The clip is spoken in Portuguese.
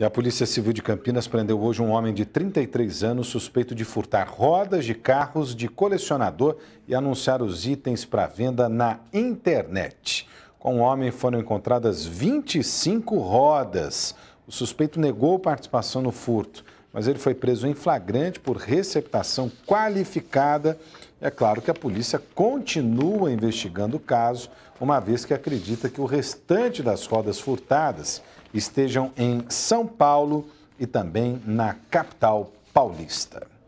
E a Polícia Civil de Campinas prendeu hoje um homem de 33 anos suspeito de furtar rodas de carros de colecionador e anunciar os itens para venda na internet. Com o homem foram encontradas 25 rodas. O suspeito negou participação no furto, mas ele foi preso em flagrante por receptação qualificada é claro que a polícia continua investigando o caso, uma vez que acredita que o restante das rodas furtadas estejam em São Paulo e também na capital paulista.